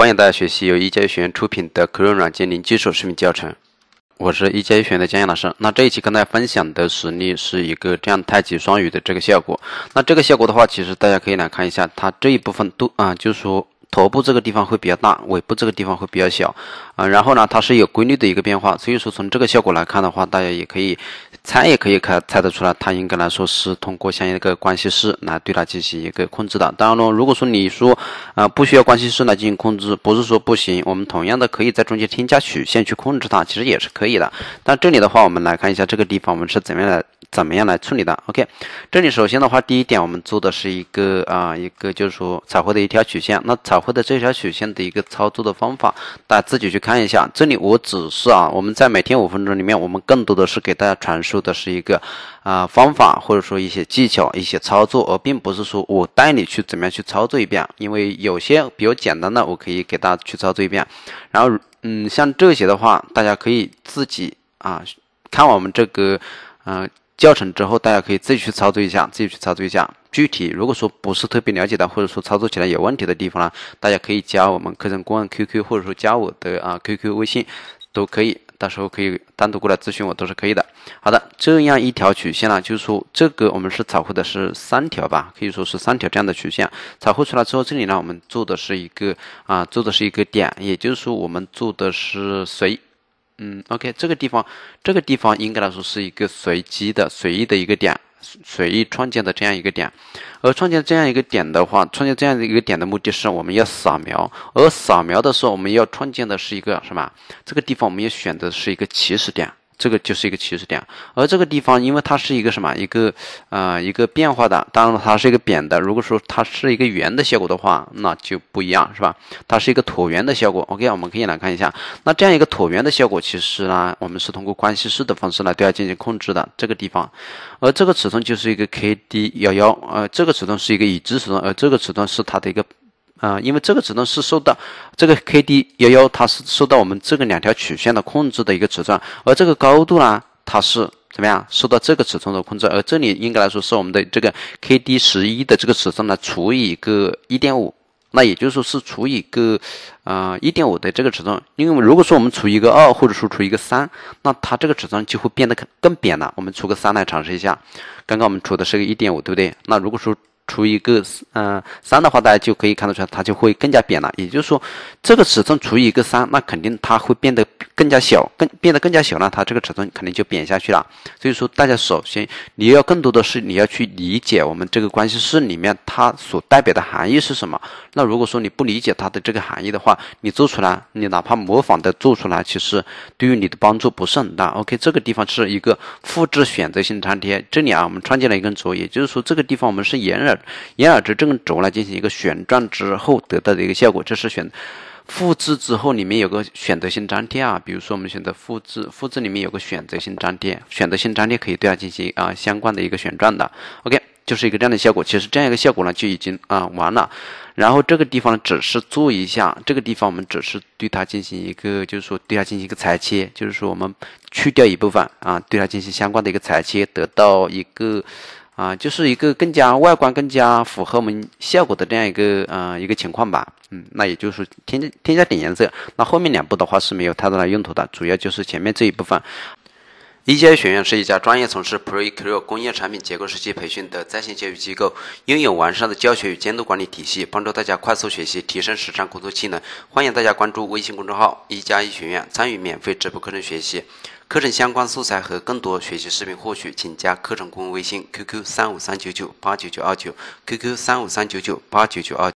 欢迎大家学习由一加一学院出品的 c o e 软件零基础视频教程。我是一加一学院的江燕老师。那这一期跟大家分享的实例是一个这样太极双语的这个效果。那这个效果的话，其实大家可以来看一下，它这一部分都啊，就是说头部这个地方会比较大，尾部这个地方会比较小啊。然后呢，它是有规律的一个变化。所以说从这个效果来看的话，大家也可以。猜也可以看猜得出来，它应该来说是通过相应的一个关系式来对它进行一个控制的。当然了，如果说你说啊不需要关系式来进行控制，不是说不行，我们同样的可以在中间添加曲线去控制它，其实也是可以的。但这里的话，我们来看一下这个地方，我们是怎么样来怎么样来处理的。OK，这里首先的话，第一点我们做的是一个啊一个就是说彩绘的一条曲线。那彩绘的这条曲线的一个操作的方法，大家自己去看一下。这里我只是啊我们在每天五分钟里面，我们更多的是给大家传授。说的是一个啊方法或者说一些技巧一些操作，而并不是说我带你去怎么样去操作一遍，因为有些比较简单的我可以给大家去操作一遍，然后嗯像这些的话，大家可以自己啊看我们这个嗯教程之后，大家可以自己去操作一下，自己去操作一下。具体如果说不是特别了解的，或者说操作起来有问题的地方呢，大家可以加我们课程顾问 QQ，或者说加我的啊 QQ 微信都可以。到时候可以单独过来咨询我都是可以的。好的，这样一条曲线呢，就是说这个我们是草绘的是三条吧，可以说是三条这样的曲线草绘出来之后，这里呢我们做的是一个啊，做的是一个点，也就是说我们做的是随，嗯，OK，这个地方这个地方应该来说是一个随机的随意的一个点。随意创建的这样一个点，而创建这样一个点的话，创建这样一个点的目的是我们要扫描，而扫描的时候我们要创建的是一个什么？这个地方我们要选的是一个起始点。这个就是一个起始点，而这个地方因为它是一个什么一个啊一个变化的，当然了它是一个扁的。如果说它是一个圆的效果的话，那就不一样是吧？它是一个椭圆的效果。OK，我们可以来看一下，那这样一个椭圆的效果，其实呢我们是通过关系式的方式来对它进行控制的。这个地方，而这个尺寸就是一个 KD 幺幺，呃，这个尺寸是一个已知尺寸，而这个尺寸是它的一个。啊，因为这个尺寸是受到这个 KD 幺幺，它是受到我们这个两条曲线的控制的一个尺寸，而这个高度呢，它是怎么样受到这个尺寸的控制？而这里应该来说是我们的这个 KD 十一的这个尺寸呢，除以一个一点五，那也就是说是除以一个啊一点五的这个尺寸。因为如果说我们除一个二，或者说除一个三，那它这个尺寸就会变得更更扁了。我们除个三来尝试一下，刚刚我们除的是个一点五，对不对？那如果说除一个呃三的话，大家就可以看得出来，它就会更加扁了。也就是说，这个尺寸除以一个三，那肯定它会变得更加小，更变得更加小呢，它这个尺寸肯定就扁下去了。所以说，大家首先你要更多的是你要去理解我们这个关系式里面它所代表的含义是什么。那如果说你不理解它的这个含义的话，你做出来，你哪怕模仿的做出来，其实对于你的帮助不是很大。OK，这个地方是一个复制选择性粘贴。这里啊，我们创建了一根轴，也就是说，这个地方我们是沿着。沿耳轴正轴来进行一个旋转之后得到的一个效果，这是选复制之后里面有个选择性粘贴啊，比如说我们选择复制，复制里面有个选择性粘贴，选择性粘贴可以对它进行啊相关的一个旋转的。OK，就是一个这样的效果。其实这样一个效果呢就已经啊完了，然后这个地方只是做一下，这个地方我们只是对它进行一个，就是说对它进行一个裁切，就是说我们去掉一部分啊，对它进行相关的一个裁切，得到一个。啊，就是一个更加外观更加符合我们效果的这样一个呃一个情况吧。嗯，那也就是添添加点颜色。那后面两步的话是没有太大的用途的，主要就是前面这一部分。一加一学院是一家专业从事 Procreate 工业产品结构设计培训的在线教育机构，拥有完善的教学与监督管理体系，帮助大家快速学习，提升实战工作技能。欢迎大家关注微信公众号“一加一学院”，参与免费直播课程学习。课程相关素材和更多学习视频获取，请加课程顾问微信：QQ 三五三九九八九九二九，QQ 三五三九九八九九二。